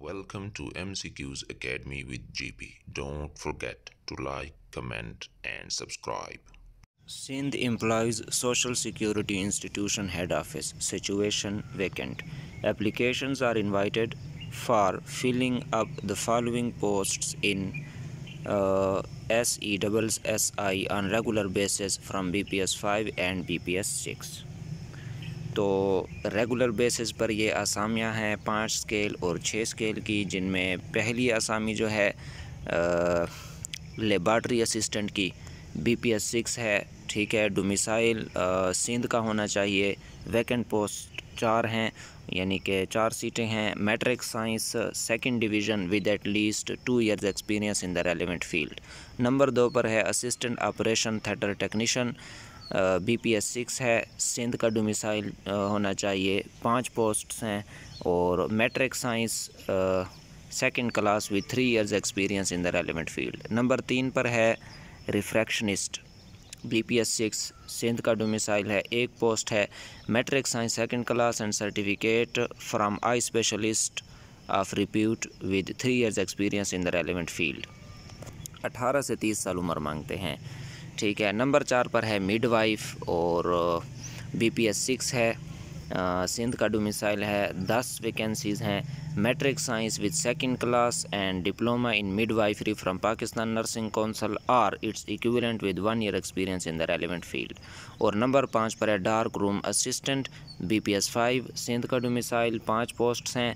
Welcome to MCQ's Academy with GP. Don't forget to like, comment and subscribe. Sindh Employees Social Security Institution Head Office Situation Vacant Applications are invited for filling up the following posts in uh, on regular basis from BPS 5 and BPS 6. तो regular basis पर ये आसामियाँ हैं पाँच scale और छः scale की जिनमें पहली आसामी जो है लेबार्ट्री असिस्टेंट की बी पी एस सिक्स है ठीक है डोमिसाइल सिंध का होना चाहिए वैकेंट पोस्ट चार हैं यानी कि चार सीटें हैं matric science second division with at least two years experience in the relevant field number दो पर है assistant operation theatre technician B P S six है सिंध का डोमिसाइल होना चाहिए पाँच पोस्ट्स हैं और matric science second class with three years experience in the relevant field number तीन पर है refractionist B P S six Sindh का डोमिसाइल है एक पोस्ट है matric science second class and certificate from eye specialist of repute with three years experience in the relevant field अठारह से तीस साल उम्र मांगते हैं ठीक है नंबर चार पर है मिड वाइफ और बी पी एस सिक्स है सिंध का डोमिसाइल है दस वैकेंसीज़ हैं matric science with with class and diploma in mid Midwifery from Pakistan Nursing Council or its equivalent with one year experience in the relevant field और number पाँच पर है dark room assistant B P S five Sindh का domicile पाँच post हैं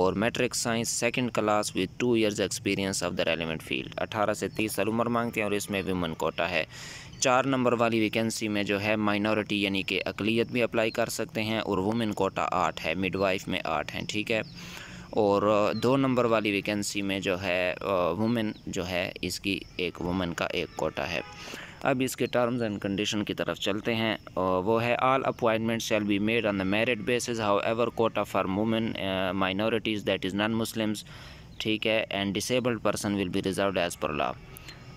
और matric science second class with two years experience of the relevant field अठारह से तीस साल उम्र मांगते हैं और इसमें वुमन कोटा है चार नंबर वाली वैकेंसी में जो है माइनॉरिटी यानी कि अकलीत भी अप्लाई कर सकते हैं और वुमेन कोटा आठ है मिडवाइफ में आठ हैं ठीक है और दो नंबर वाली वैकेंसी में जो है वुमेन जो है इसकी एक वुमेन का एक कोटा है अब इसके टर्म्स एंड कंडीशन की तरफ चलते हैं वो है all appointment shall be made on the merit basis however quota for women minorities that is non Muslims ठीक है and disabled person will be reserve as per law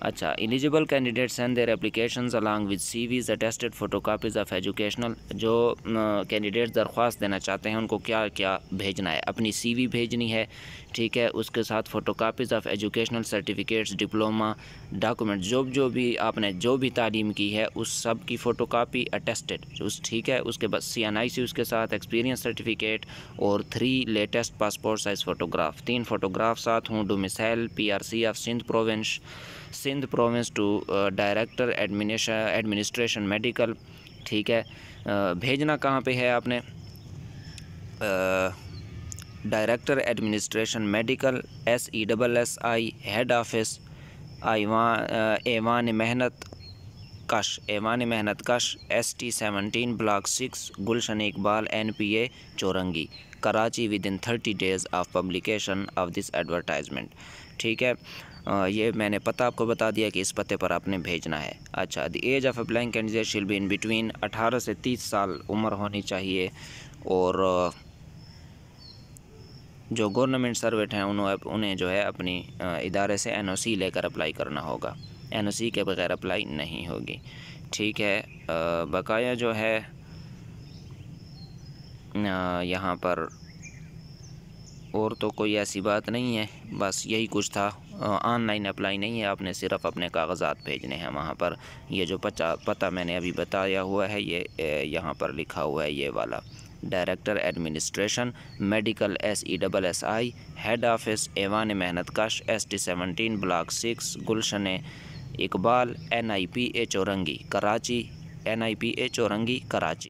अच्छा eligible candidate send their application along with C Vs attested copies of educational जो candidate दरख्वास्त देना चाहते हैं उनको क्या क्या भेजना है अपनी सी वी भेजनी है ठीक है उसके साथ copies of educational certificates diploma document जो जो भी आपने जो भी तालीम की है उस सब की फ़ोटो कापी अटेस्टेड उस ठीक है उसके बाद सी एन आई सी उसके साथ एक्सपीरियंस सर्टिफिकेट और three latest passport size photograph तीन फ़ोटोग्राफ साथ हूँ domicile P R C of Sindh province Sindh province to director administration medical ठीक है uh, भेजना कहाँ पे है आपने director administration medical S E double S I head office Aiwan Aiwan Mehnat Kash Aiwan Mehnat Kash S T seventeen block six Gulshan Iqbal N P A Chowrangi Karachi within thirty days of publication of this advertisement ठीक है ये मैंने पता आपको बता दिया कि इस पते पर आपने भेजना है अच्छा the age of a blank candidate shall be in between 18 से तीस साल उम्र होनी चाहिए और जो गवर्नमेंट सर्वेंट हैं उन्होंने उन्हें जो है अपनी इदारे से एन लेकर अप्लाई करना होगा एन के बगैर अप्लाई नहीं होगी ठीक है बकाया जो है यहाँ पर और तो कोई ऐसी बात नहीं है बस यही कुछ था ऑनलाइन अप्लाई नहीं है आपने सिर्फ अपने कागजात भेजने हैं वहाँ पर ये जो पचा पता मैंने अभी बताया हुआ है ये यहाँ पर लिखा हुआ है ये वाला director administration medical S E double S I head office Aiwan Mehnat Kash S T seventeen block six Gulshan Iqbal N I P A Chowrangi Karachi N I P A Chowrangi Karachi